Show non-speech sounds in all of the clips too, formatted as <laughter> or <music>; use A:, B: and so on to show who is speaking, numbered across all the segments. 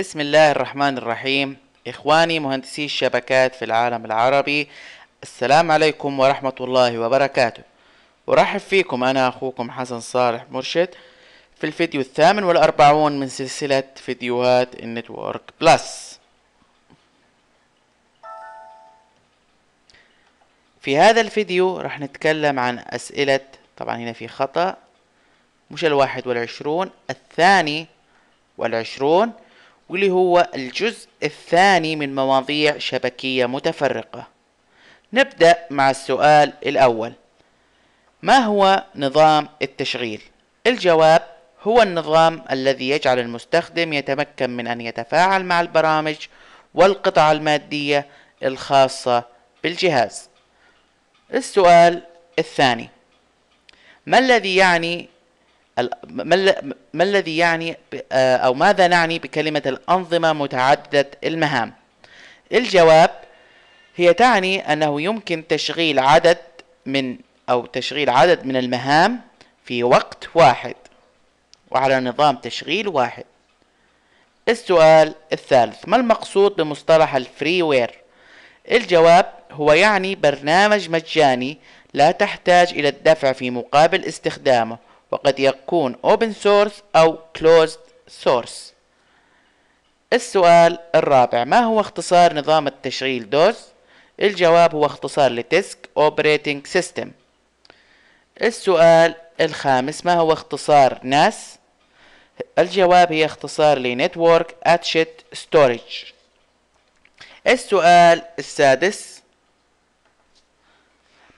A: بسم الله الرحمن الرحيم إخواني مهندسي الشبكات في العالم العربي السلام عليكم ورحمة الله وبركاته أرحب فيكم أنا أخوكم حسن صالح مرشد في الفيديو الثامن والأربعون من سلسلة فيديوهات النتورك بلس في هذا الفيديو راح نتكلم عن أسئلة طبعا هنا في خطأ مش الواحد والعشرون الثاني والعشرون واللي هو الجزء الثاني من مواضيع شبكية متفرقة نبدأ مع السؤال الأول ما هو نظام التشغيل؟ الجواب هو النظام الذي يجعل المستخدم يتمكن من أن يتفاعل مع البرامج والقطع المادية الخاصة بالجهاز السؤال الثاني ما الذي يعني ما الذي يعني آه، أو ماذا نعني بكلمة الأنظمة متعددة المهام؟ الجواب هي تعني أنه يمكن تشغيل عدد من أو تشغيل عدد من المهام في وقت واحد وعلى نظام تشغيل واحد السؤال الثالث ما المقصود بمصطلح الفري وير؟ الجواب هو يعني برنامج مجاني لا تحتاج إلى الدفع في مقابل استخدامه وقد يكون open source أو closed source السؤال الرابع ما هو اختصار نظام التشغيل DOS الجواب هو اختصار لتسك operating system السؤال الخامس ما هو اختصار ناس؟ الجواب هي اختصار لنتورك اتشت ستورج السؤال السادس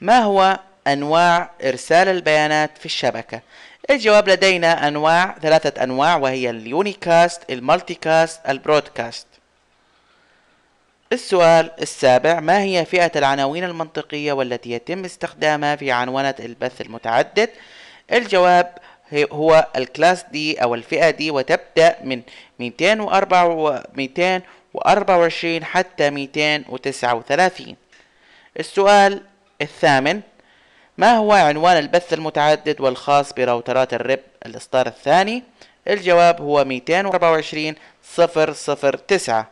A: ما هو أنواع إرسال البيانات في الشبكة الجواب لدينا أنواع ثلاثة أنواع وهي اليونيكاست المالتيكاست، البرودكاست السؤال السابع ما هي فئة العناوين المنطقية والتي يتم استخدامها في عنوانة البث المتعدد الجواب هو الكلاس دي أو الفئة دي وتبدأ من 204 224 حتى 239 السؤال الثامن ما هو عنوان البث المتعدد والخاص براوترات الرب الإصدار الثاني؟ الجواب هو 224.009 تسعة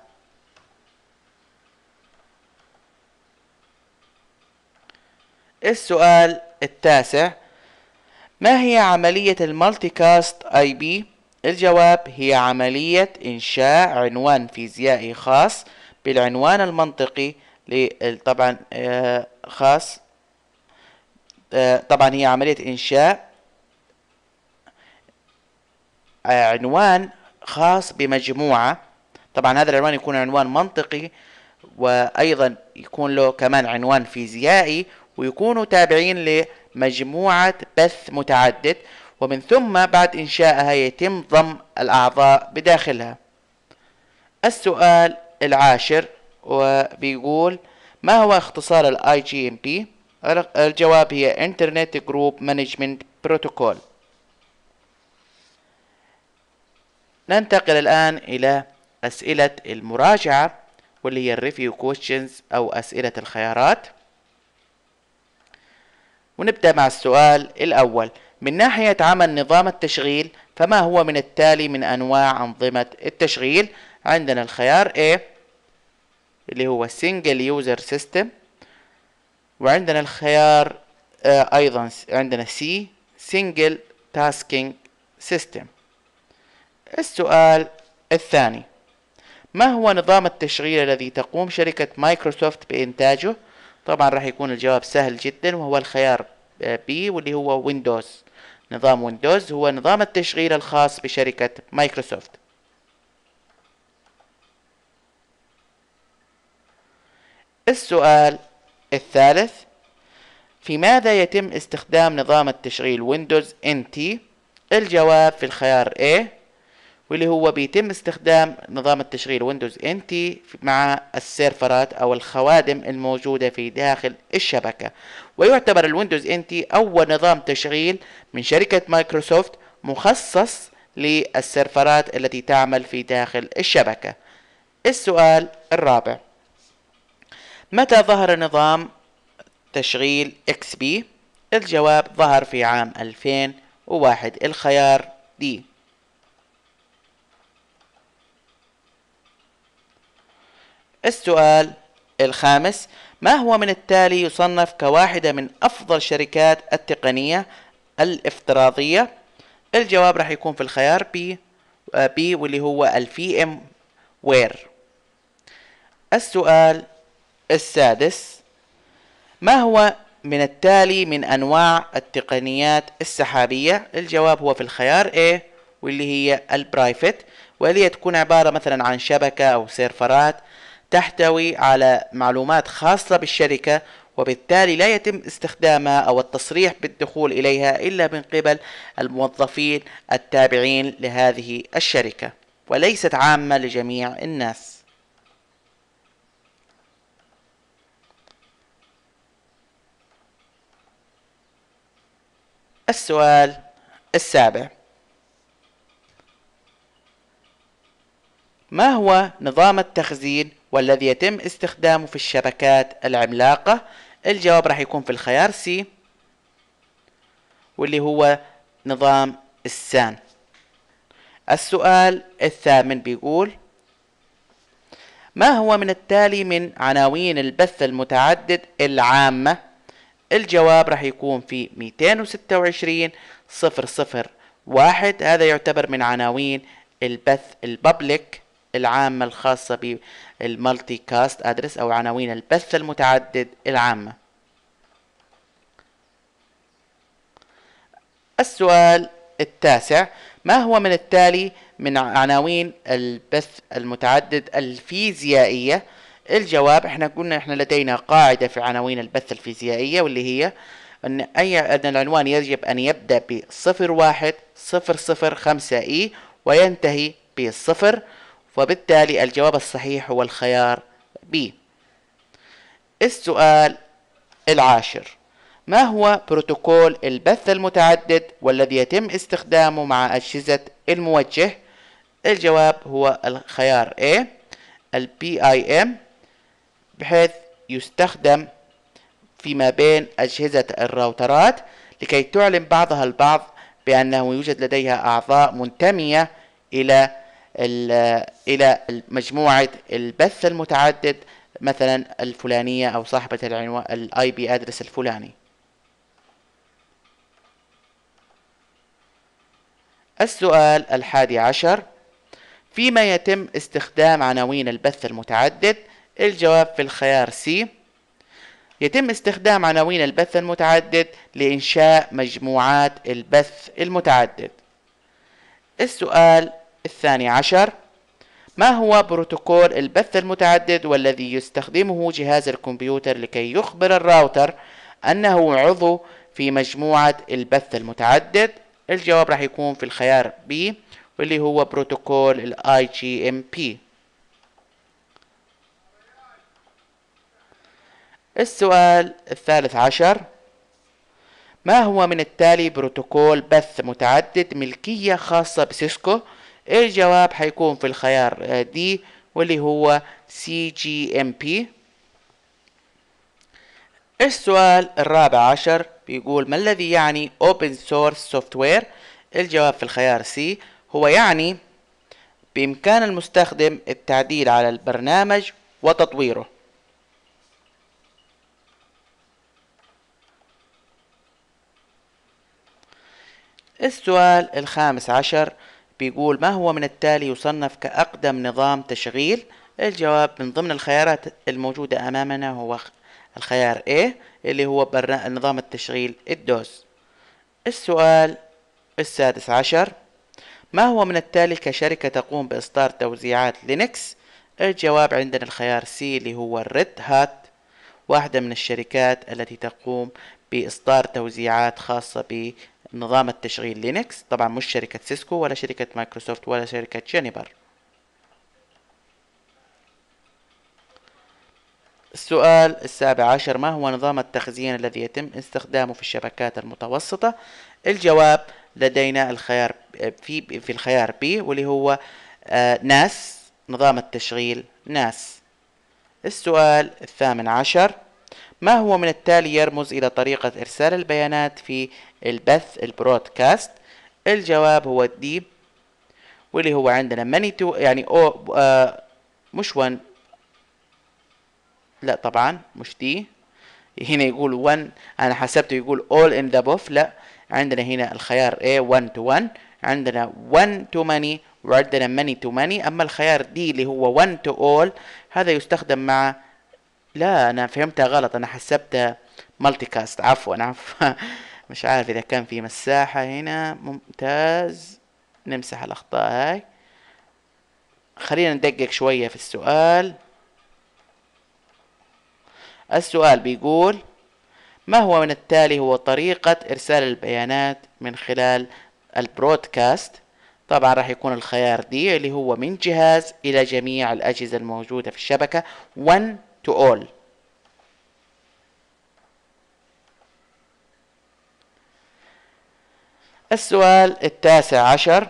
A: السؤال التاسع ما هي عملية المالتي كاست اي بي؟ الجواب هي عملية إنشاء عنوان فيزيائي خاص بالعنوان المنطقي طبعا آه، خاص آه، طبعا هي عملية إنشاء آه، عنوان خاص بمجموعة طبعا هذا العنوان يكون عنوان منطقي وأيضا يكون له كمان عنوان فيزيائي ويكونوا تابعين لمجموعة بث متعدد ومن ثم بعد إنشائها يتم ضم الأعضاء بداخلها السؤال العاشر وبيقول ما هو اختصار الـ IGMP؟ الجواب هي انترنت جروب مانجمنت بروتوكول ننتقل الآن إلى أسئلة المراجعة واللي هي الريفيو كويشنز أو أسئلة الخيارات ونبدأ مع السؤال الأول من ناحية عمل نظام التشغيل فما هو من التالي من أنواع أنظمة التشغيل عندنا الخيار A اللي هو Single User System وعندنا الخيار آه، ايضا عندنا سي سنجل تاسكينج سيستم السؤال الثاني ما هو نظام التشغيل الذي تقوم شركة مايكروسوفت بإنتاجه؟ طبعا راح يكون الجواب سهل جدا وهو الخيار بي آه، واللي هو ويندوز نظام ويندوز هو نظام التشغيل الخاص بشركة مايكروسوفت السؤال الثالث في ماذا يتم استخدام نظام التشغيل ويندوز NT الجواب في الخيار A واللي هو بيتم استخدام نظام التشغيل ويندوز NT مع السيرفرات أو الخوادم الموجودة في داخل الشبكة ويعتبر الويندوز NT أول نظام تشغيل من شركة مايكروسوفت مخصص للسيرفرات التي تعمل في داخل الشبكة السؤال الرابع متى ظهر نظام تشغيل اكس بي الجواب ظهر في عام 2001 الخيار دي السؤال الخامس ما هو من التالي يصنف كواحدة من أفضل شركات التقنية الافتراضية الجواب راح يكون في الخيار بي بي آه، واللي هو الفي ام وير السؤال السادس ما هو من التالي من أنواع التقنيات السحابية الجواب هو في الخيار A واللي هي البرايفت وهي تكون عبارة مثلا عن شبكة أو سيرفرات تحتوي على معلومات خاصة بالشركة وبالتالي لا يتم استخدامها أو التصريح بالدخول إليها إلا من قبل الموظفين التابعين لهذه الشركة وليست عامة لجميع الناس السؤال السابع ما هو نظام التخزين والذي يتم استخدامه في الشبكات العملاقة الجواب راح يكون في الخيار سي واللي هو نظام السان السؤال الثامن بيقول ما هو من التالي من عناوين البث المتعدد العامة الجواب راح يكون في 226 صفر صفر واحد هذا يعتبر من عناوين البث الببليك العامة الخاصة بالمالتي كاست ادرس او عناوين البث المتعدد العامة السؤال التاسع ما هو من التالي من عناوين البث المتعدد الفيزيائية الجواب احنا قلنا احنا لدينا قاعدة في عناوين البث الفيزيائية واللي هي أن أي أن العنوان يجب أن يبدأ ب 01 005 إي وينتهي 0 وبالتالي الجواب الصحيح هو الخيار ب السؤال العاشر ما هو بروتوكول البث المتعدد والذي يتم استخدامه مع أجهزة الموجه؟ الجواب هو الخيار A البي اي ام بحيث يستخدم فيما بين أجهزة الراوترات لكي تعلم بعضها البعض بأنه يوجد لديها أعضاء منتمية إلى إلى مجموعة البث المتعدد مثلا الفلانية أو صاحبة العنوان الاي بي ادرس الفلاني السؤال الحادي عشر فيما يتم استخدام عناوين البث المتعدد الجواب في الخيار سي يتم استخدام عناوين البث المتعدد لإنشاء مجموعات البث المتعدد السؤال الثاني عشر ما هو بروتوكول البث المتعدد والذي يستخدمه جهاز الكمبيوتر لكي يخبر الراوتر أنه عضو في مجموعة البث المتعدد الجواب راح يكون في الخيار B واللي هو بروتوكول الـ IGMP السؤال الثالث عشر ما هو من التالي بروتوكول بث متعدد ملكية خاصة بسيسكو الجواب حيكون في الخيار دي واللي هو سي جي ام بي السؤال الرابع عشر بيقول ما الذي يعني open source software الجواب في الخيار سي هو يعني بإمكان المستخدم التعديل على البرنامج وتطويره السؤال الخامس عشر بيقول ما هو من التالي يصنف كأقدم نظام تشغيل الجواب من ضمن الخيارات الموجودة أمامنا هو الخيار A اللي هو برنامج نظام التشغيل الدوس السؤال السادس عشر ما هو من التالي كشركة تقوم بإصدار توزيعات لينكس الجواب عندنا الخيار C اللي هو الريد هات واحدة من الشركات التي تقوم بإصدار توزيعات خاصة نظام التشغيل لينكس طبعا مش شركة سيسكو ولا شركة مايكروسوفت ولا شركة جينيبر السؤال السابع عشر ما هو نظام التخزين الذي يتم استخدامه في الشبكات المتوسطة الجواب لدينا الخيار في في الخيار بي واللي هو آه، ناس نظام التشغيل ناس السؤال الثامن عشر ما هو من التالي يرمز إلى طريقة إرسال البيانات في البث البرودكاست الجواب هو دي واللي هو عندنا ماني تو يعني او آه مش ون لا طبعا مش دي هنا يقول ون انا حسبته يقول all in the buff لا عندنا هنا الخيار A one to one عندنا one to many وعندنا many to many اما الخيار D اللي هو one to all هذا يستخدم مع لا انا فهمتها غلط انا حسبتها مالتي كاست عفوا عفوا <laughs> مش عارف اذا كان في مساحة هنا ممتاز نمسح الاخطاء هاي خلينا ندقق شوية في السؤال السؤال بيقول ما هو من التالي هو طريقة إرسال البيانات من خلال البرودكاست طبعا راح يكون الخيار دي اللي هو من جهاز إلى جميع الأجهزة الموجودة في الشبكة 1 to all. السؤال التاسع عشر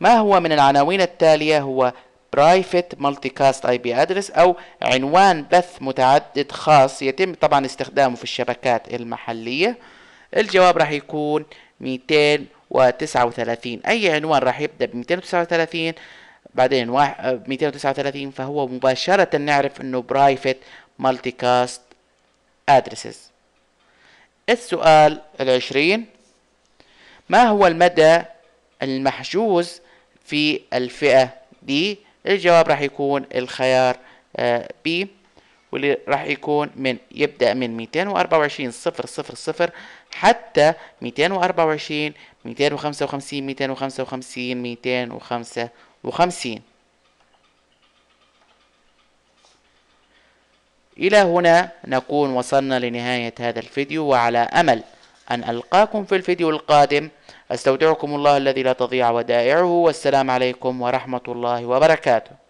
A: ما هو من العناوين التالية هو برايفت مالتي كاست اي بي ادرس او عنوان بث متعدد خاص يتم طبعا استخدامه في الشبكات المحلية الجواب راح يكون 239 اي عنوان راح يبدأ ب 239 بعدين 239 آه، فهو مباشرة نعرف انه برايفت مالتي كاست ادرسز السؤال العشرين ما هو المدى المحجوز في الفئة دي الجواب راح يكون الخيار بي آه، واللي راح يكون من يبدأ من 224 صفر صفر صفر حتى 224 255 255 255 وخمسين إلى هنا نكون وصلنا لنهاية هذا الفيديو وعلى أمل أن ألقاكم في الفيديو القادم أستودعكم الله الذي لا تضيع ودائعه والسلام عليكم ورحمة الله وبركاته